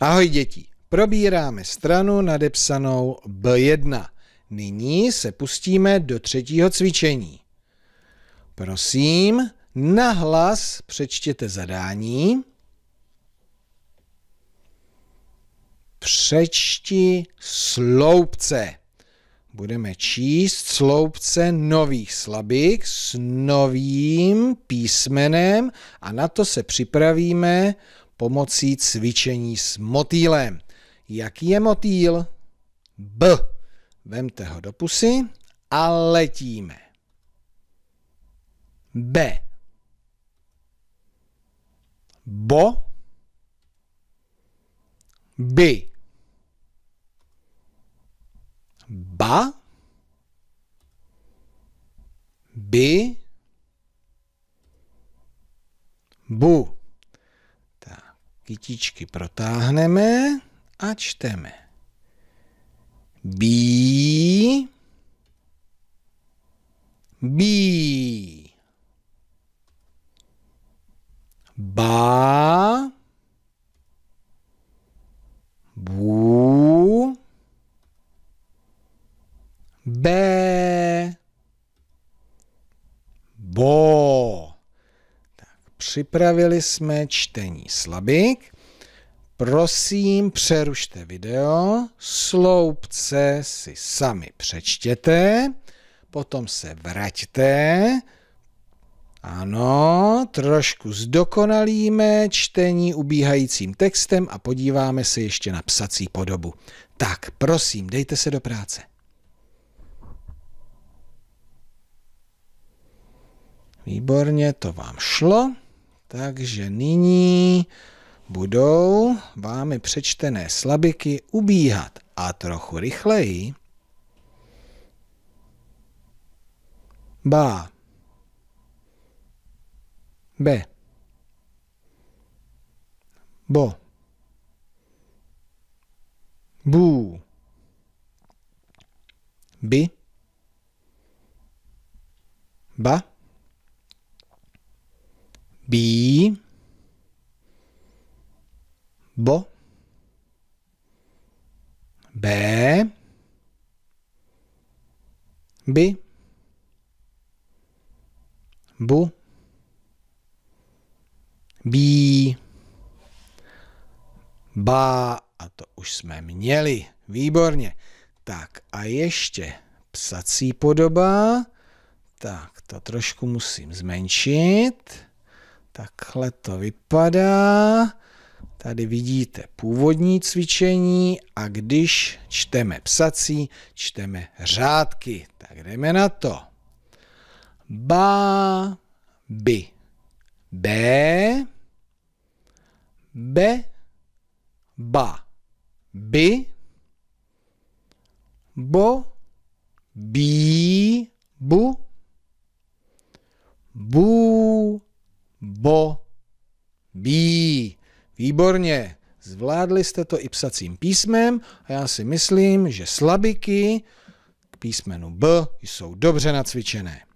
Ahoj děti, probíráme stranu nadepsanou B1. Nyní se pustíme do třetího cvičení. Prosím, nahlas přečtěte zadání. Přečti sloupce. Budeme číst sloupce nových slabik s novým písmenem a na to se připravíme pomocí cvičení s motýlem. Jaký je motýl? B. Vemte ho do pusy a letíme. B. Bo. By. Ba. By. Bu kytičky protáhneme a čteme. Bí, bí, bá, bů, bé, bo. Připravili jsme čtení slabik. Prosím, přerušte video, sloupce si sami přečtěte, potom se vraťte. Ano, trošku zdokonalíme čtení ubíhajícím textem a podíváme se ještě na psací podobu. Tak, prosím, dejte se do práce. Výborně, to vám šlo. Takže nyní budou vámi přečtené slabiky ubíhat a trochu rychleji. Ba. B. Bo. Bu. Bi. Ba bí, bo, b by, bu, bí, ba a to už jsme měli, výborně. Tak a ještě psací podoba, tak to trošku musím zmenšit. Takhle to vypadá. Tady vidíte původní cvičení a když čteme psací, čteme řádky. Tak jdeme na to. Ba, by, b, b ba, by, bo, bí, bo, bí. Výborně. Zvládli jste to i psacím písmem a já si myslím, že slabiky k písmenu B jsou dobře nacvičené.